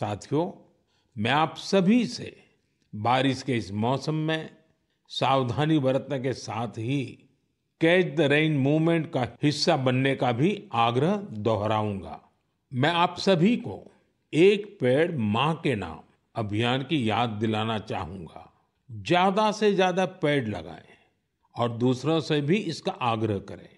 साथियों मैं आप सभी से बारिश के इस मौसम में सावधानी बरतने के साथ ही कैच द रेन मूवमेंट का हिस्सा बनने का भी आग्रह दोहराऊंगा मैं आप सभी को एक पेड़ माँ के नाम अभियान की याद दिलाना चाहूंगा ज्यादा से ज्यादा पेड़ लगाएं और दूसरों से भी इसका आग्रह करें